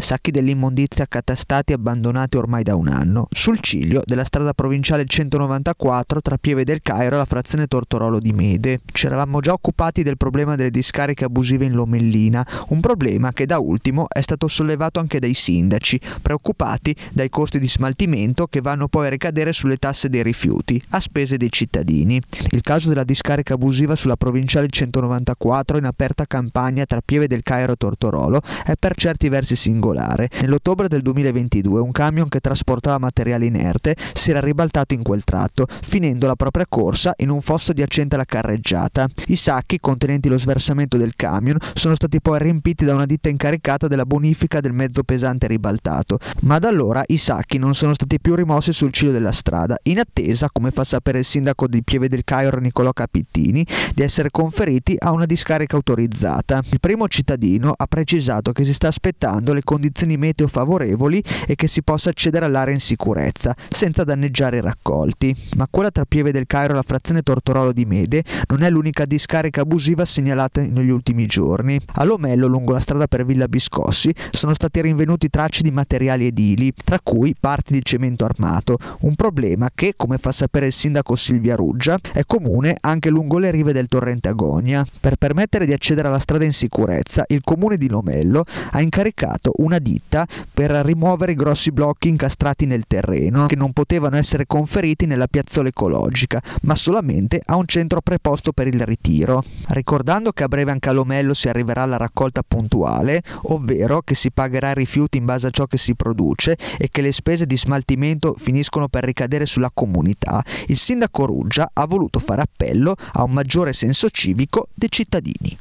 sacchi dell'immondizia catastati e abbandonati ormai da un anno, sul ciglio della strada provinciale 194 tra Pieve del Cairo e la frazione Tortorolo di Mede. Ci eravamo già occupati del problema delle discariche abusive in Lomellina, un problema che da ultimo è stato sollevato anche dai sindaci, preoccupati dai costi di smaltimento che vanno poi a ricadere sulle tasse dei rifiuti, a spese dei cittadini. Il caso della discarica abusiva sulla provinciale 194 in aperta campagna tra Pieve del Cairo e Tortorolo è per certi versi singolare triangolare. Nell'ottobre del 2022 un camion che trasportava materiale inerte si era ribaltato in quel tratto, finendo la propria corsa in un fosso adiacente alla carreggiata. I sacchi contenenti lo sversamento del camion sono stati poi riempiti da una ditta incaricata della bonifica del mezzo pesante ribaltato, ma da allora i sacchi non sono stati più rimossi sul ciglio della strada, in attesa, come fa sapere il sindaco di Pieve del Cairo Nicolò Capittini, di essere conferiti a una discarica autorizzata. Il primo cittadino ha precisato che si sta aspettando le condizioni condizioni meteo favorevoli e che si possa accedere all'area in sicurezza, senza danneggiare i raccolti. Ma quella tra Pieve del Cairo e la frazione Tortorolo di Mede non è l'unica discarica abusiva segnalata negli ultimi giorni. A Lomello, lungo la strada per Villa Biscossi, sono stati rinvenuti tracci di materiali edili, tra cui parti di cemento armato, un problema che, come fa sapere il sindaco Silvia Ruggia, è comune anche lungo le rive del torrente Agonia. Per permettere di accedere alla strada in sicurezza, il comune di Lomello ha incaricato un una ditta per rimuovere i grossi blocchi incastrati nel terreno che non potevano essere conferiti nella piazzola ecologica, ma solamente a un centro preposto per il ritiro. Ricordando che a breve anche a Lomello si arriverà alla raccolta puntuale, ovvero che si pagherà i rifiuti in base a ciò che si produce e che le spese di smaltimento finiscono per ricadere sulla comunità, il sindaco Ruggia ha voluto fare appello a un maggiore senso civico dei cittadini.